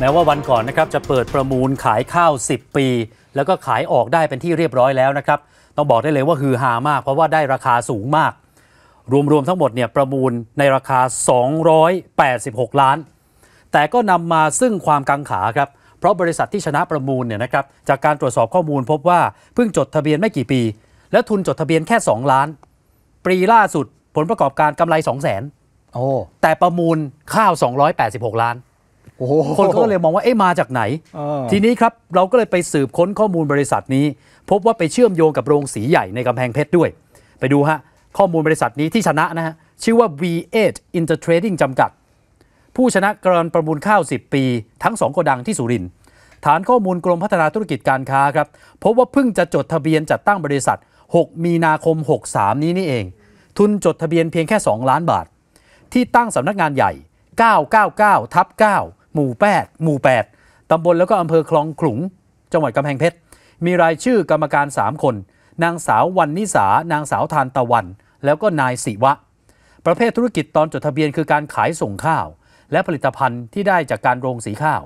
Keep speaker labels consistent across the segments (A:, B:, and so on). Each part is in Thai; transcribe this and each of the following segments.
A: แม้ว่าวันก่อนนะครับจะเปิดประมูลขายข้าว 10 ปี แล้วก็ขายออกได้เป็นที่เรียบร้อยแล้วนะครับต้องบอกได้เลยว่าฮือฮามาก เพราะว่าได้ราคาสูงมาก รวมๆทั้งหมดเนี่ยประมูลในราคา 286 ล้าน แต่ก็นำมาซึ่งความกังขาครับเพราะบริษัทที่ชนะประมูลเนี่ยนะครับจากการตรวจสอบข้อมูลพบว่าเพิ่งจดทะเบียนไม่กี่ปี และทุนจดทะเบียนแค่ 2 ล้านปีล่าสุดผลประกอบการกำไร 2 0 0 0 0 0โอ้แต่ประมูลข้าว 286 ล้านคนก็เลยมองว่าเอ๊ะมาจากไหน ทีนี้ครับ เราก็เลยไปสืบค้นข้อมูลบริษัทนี้ พบว่าไปเชื่อมโยงกับโรงสีใหญ่ในกำแพงเพชรด้วย ไปดูฮะ ข้อมูลบริษัทนี้ที่ชนะนะฮะชื่อว่า V8 Intertrading จำกัด ผู้ชนะการประมูลข้าว10ปี ทั้ง2โกดังที่สุรินทร์ฐานข้อมูลกรมพัฒนาธุรกิจการค้าครับพบว่าเพิ่งจะจดทะเบียนจัดตั้งบริษัท 6 มีนาคม 63 นี้นี่เอง ทุนจดทะเบียนเพียงแค่ 2 ล้านบาท ที่ตั้งสำนักงานใหญ่ 999 ทับ9หมู่แปดหมู่ 8 ตำบลแล้วก็อำเภอคลองขลุงจังหวัดกำแพงเพชร มีรายชื่อกรรมการ 3 คน นางสาววันนิสา นางสาวทานตะวัน แล้วก็นายศิวะ ประเภทธุรกิจตอนจดทะเบียน คือการขายส่งข้าว และผลิตภัณฑ์ที่ได้จากการโรงสีข้าว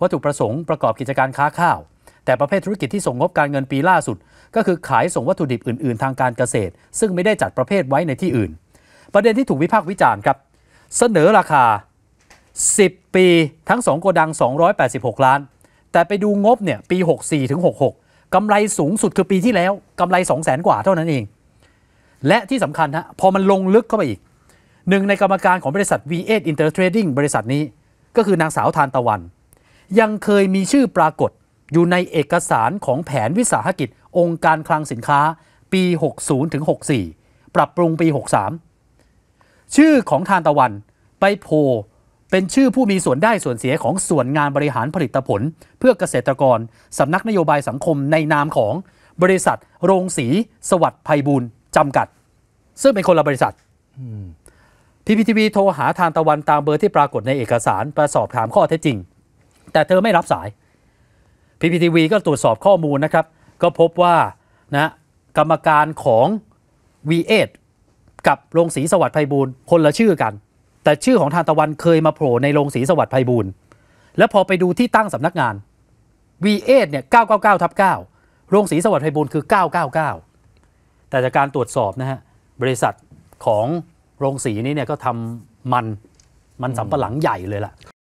A: วัตถุประสงค์ประกอบกิจการค้าข้าว แต่ประเภทธุรกิจที่ส่งงบการเงินปีล่าสุด ก็คือขายส่งวัตถุดิบอื่นๆ ทางการเกษตร ซึ่งไม่ได้จัดประเภทไว้ในที่อื่น ประเด็นที่ถูกวิพากษ์วิจารณ์ครับ เสนอราคา10ปีทั้ง2โกดัง 286 ล้าน แต่ไปดูงบเนี่ยปี 64ถึง66กำไรสูงสุดคือปีที่แล้วกำไร 2 0 0แสนกว่าเท่านั้นเอง และที่สำคัญฮะพอมันลงลึกเข้าไปอีกหนึ่งในกรรมการของบริษัท V8 Intertrading บริษัทนี้ ก็คือนางสาวทานตะวัน ยังเคยมีชื่อปรากฏอยู่ในเอกสารของแผนวิสาหกิจ องค์การคลังสินค้าปี 60ถึง64 ปรับปรุงปี 63 ชื่อของทานตะวันไปโผเป็นชื่อผู้มีส่วนได้ส่วนเสียของส่วนงานบริหารผลิตผล เพื่อเกษตรกรสำนักนโยบายสังคมในนามของบริษัท โรงสีสวัสดิ์ภัยบุญจำกัด ซึ่งเป็นคนละบริษัทพีพีทีวีโทรหาทานตะวันตามเบอร์ที่ปรากฏในเอกสารประสอบถามข้อเท็จจริงแต่เธอไม่รับสายพีพีทีวีก็ตรวจสอบข้อมูลนะครับ ก็พบว่านะกรรมการของ V8 กับโรงสีสวัสดิ์ภัยบูรณ์คนละชื่อกันแต่ชื่อของทานตะวันเคยมาโผล่ในโรงสีสวัสดิ์ไพบูลแล้วพอไปดูที่ตั้งสำนักงาน V8 เนี่ย 999 ทับ 9 โรงสีสวัสดิ์ไพบูลคือ 999 แต่จากการตรวจสอบนะฮะ บริษัทของโรงสีนี้เนี่ยก็ทำมันมันสำปะหลังใหญ่เลยล่ะ